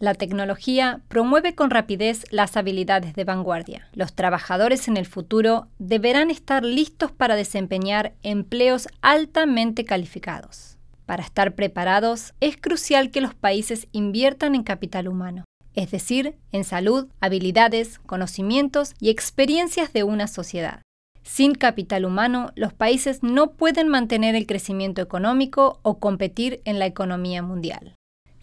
La tecnología promueve con rapidez las habilidades de vanguardia. Los trabajadores en el futuro deberán estar listos para desempeñar empleos altamente calificados. Para estar preparados, es crucial que los países inviertan en capital humano, es decir, en salud, habilidades, conocimientos y experiencias de una sociedad. Sin capital humano, los países no pueden mantener el crecimiento económico o competir en la economía mundial.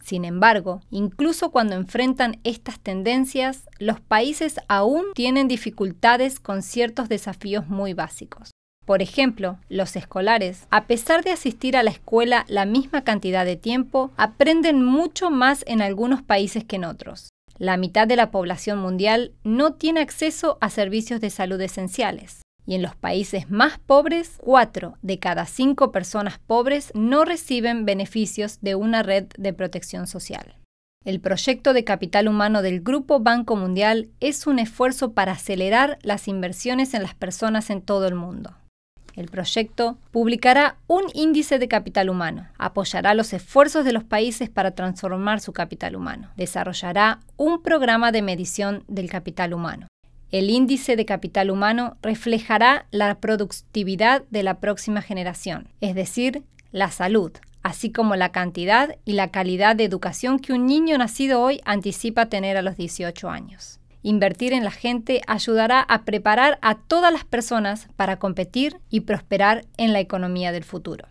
Sin embargo, incluso cuando enfrentan estas tendencias, los países aún tienen dificultades con ciertos desafíos muy básicos. Por ejemplo, los escolares, a pesar de asistir a la escuela la misma cantidad de tiempo, aprenden mucho más en algunos países que en otros. La mitad de la población mundial no tiene acceso a servicios de salud esenciales. Y en los países más pobres, 4 de cada 5 personas pobres no reciben beneficios de una red de protección social. El proyecto de capital humano del Grupo Banco Mundial es un esfuerzo para acelerar las inversiones en las personas en todo el mundo. El proyecto publicará un índice de capital humano, apoyará los esfuerzos de los países para transformar su capital humano, desarrollará un programa de medición del capital humano, el índice de capital humano reflejará la productividad de la próxima generación, es decir, la salud, así como la cantidad y la calidad de educación que un niño nacido hoy anticipa tener a los 18 años. Invertir en la gente ayudará a preparar a todas las personas para competir y prosperar en la economía del futuro.